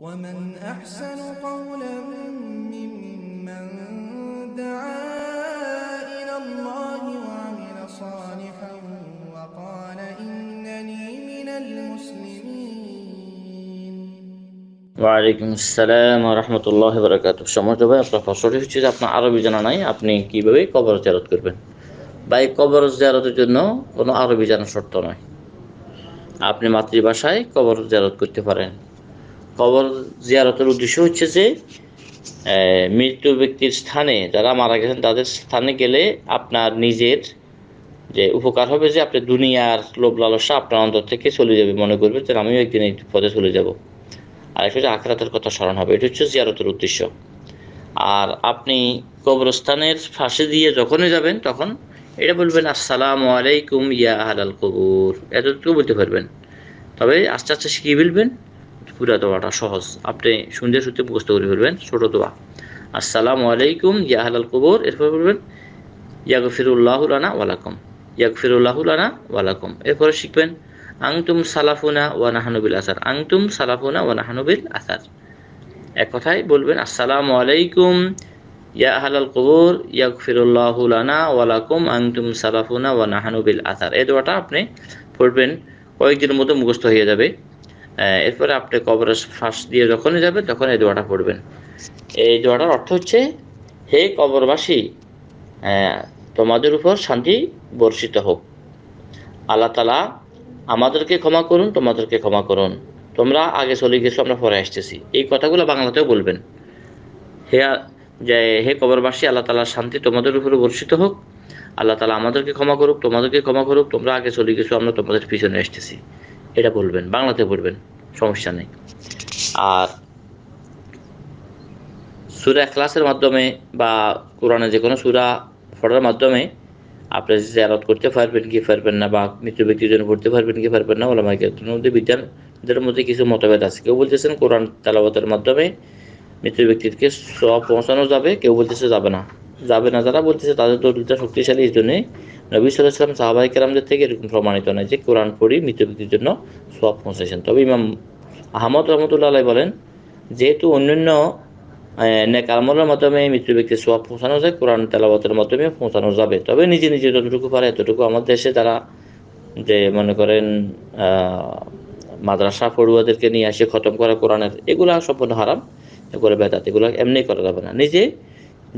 ومن أحسن قولا ممن دعا إلى الله وعمل صالحا وقال إنني من المسلمين সমস্ত আপনার প্রশ্নটি হচ্ছে নাই আপনি কিভাবে কবর জারত করবেন বা কবর জারতের জন্য কোনো আরবি জানা শর্ত নয় আপনি মাতৃভাষায় কবর জারত করতে পারেন কবর জিয়ারতের উদ্দেশ্য হচ্ছে যে মৃত ব্যক্তির স্থানে যারা মারা গেছেন তাদের স্থানে গেলে আপনার নিজের যে উপকার হবে যে আপনি দুনিয়ার লোভ লালসা আপনার অন্তর থেকে চলে যাবে মনে করবে যে আমিও একদিন এই পদে চলে যাব আর একটা হচ্ছে আখরাতের কথা স্মরণ হবে এটা হচ্ছে জিয়ারতের উদ্দেশ্য আর আপনি কবরস্থানের ফাঁসে দিয়ে যখনই যাবেন তখন এটা বলবেন আসসালাম আলাইকুম ইয়া আহাল কবুর এতটুকু বলতে পারবেন তবে আস্তে আস্তে শিখিয়ে বলবেন পুরা দোয়াটা সহজ আপনি সুন্দর সূত্রে মুখস্থ করে ফেলবেন ছোট দোয়া আসসালামু আলাইকুম ইয়াহালাল কবর এরপর বলবেন ইয়াগফিরুল্লাহ লানা ওয়ালাকুম ইয়াগফিরুল্লাহ লানা ওয়ালাকুম এরপরে শিখবেন আংতুম সালাফুনা ওয়া নাহানবিল আসার আংতুম সালাফুনা ওয়া নাহানবিল আসার এক কথায় বলবেন আসসালামু আলাইকুম ইয়া আহলাল কবর ইয়াগফিরুল্লাহ লানা ওয়ালাকুম আংতুম সালাফুনা ওয়া নাহানু বিল আসার এই দোয়াটা আপনি পড়বেন কয়েকদিনের মতো মুখস্থ হয়ে যাবে এরপরে আপনি কবরে ফাঁস দিয়ে যখনই যাবেন তখন এই দোয়াটা পড়বেন এই দোয়াটার অর্থ হচ্ছে হে কবরবাসী তোমাদের উপর শান্তি বর্ষিত হোক আল্লাহ তালা আমাদেরকে ক্ষমা করুন তোমাদেরকে ক্ষমা করুন তোমরা আগে চলে গেছো আমরা পরে আসতেছি এই কথাগুলো বাংলাতেও বলবেন হে যে হে কবরবাসী আল্লাহ তালার শান্তি তোমাদের উপরে বর্ষিত হোক আল্লাহ তালা আমাদেরকে ক্ষমা করুক তোমাদেরকে ক্ষমা করুক তোমরা আগে চলে গেছো আমরা তোমাদের পিছনে আসতেছি এটা বলবেন বাংলাতে বলবেন সমস্যা নেই আর সুরা ক্লাসের মাধ্যমে বা কোরআনে যে কোনো সুরা পড়ার মাধ্যমে আপনি আলাদ করতে পারবেন কি পারবেন না বা মৃত্যু ব্যক্তির জন্য পড়তে পারবেন কি পারবেন না ওলামাকে মধ্যে বিজ্ঞানদের মধ্যে কিছু মতভেদ আছে কেউ বলতেছেন কোরআন তালাবতের মাধ্যমে মৃত্যু ব্যক্তিকে সব পৌঁছানো যাবে কেউ বলতেছে যাবে না যাবে না যারা বলতেছে তাদের দলিলটা শক্তিশালী এই জন্যে নবী সাল্লাহাম সাহাবাহিক সাহাবাই থেকে এরকম প্রমাণিত নয় যে কোরআন পড়ি মৃত ব্যক্তির জন্য সব পৌঁছেছেন তবে ইমাম আহমদ রহমতুল্লাহ আলাই বলেন যেহেতু অন্যান্য নেকালমলের মাধ্যমে মৃত্যু ব্যক্তির সোয়াব পৌঁছানো যায় কোরআন তেলাবতের মাধ্যমে পৌঁছানো যাবে তবে নিজে নিজে যতটুকু পারে এতটুকু আমাদের দেশে তারা যে মনে করেন মাদ্রাসা পড়ুয়াদেরকে নিয়ে আসে খতম করা কোরআনের এগুলা সম্পূর্ণ হারাম করে বেদাত এগুলো এমনি করা যাবে না নিজে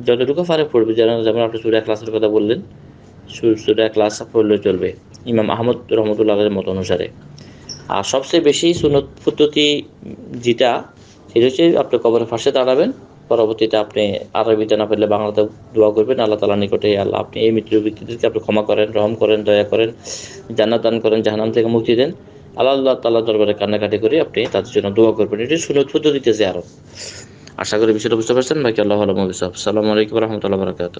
যতটুকু ফারে পড়বে যেন যেমন আপনি সুরা ক্লাসের কথা বললেন সুরা ক্লাস পড়লে চলবে ইমাম আহমদ রহমতুল্লাহের মত অনুসারে আর সবচেয়ে বেশি সুনত পদ্ধতি যেটা সেটা হচ্ছে আপনি কবরে ফাঁসে দাঁড়াবেন পরবর্তীতে আপনি আরবিতে না পেলে বাংলাতে দোয়া করবেন আল্লাহ তালা নিকটে আল্লাহ আপনি এই মৃত্যু ব্যক্তিদেরকে আপনি ক্ষমা করেন রহম করেন দয়া করেন জান্নাত দান করেন জাহান্নাম থেকে মুক্তি দেন আল্লাহ তাল্লাহ দরবারে কান্নাকাটি করে আপনি তাদের জন্য দোয়া করবেন এটি সুনত পদ্ধতিতে যে আরো আশা করি বিষয়টা বুঝতে পারছেন বাকি আল্লাহ আলম সালামু আলাইকুম রহমতুল্লাহ বরাকাত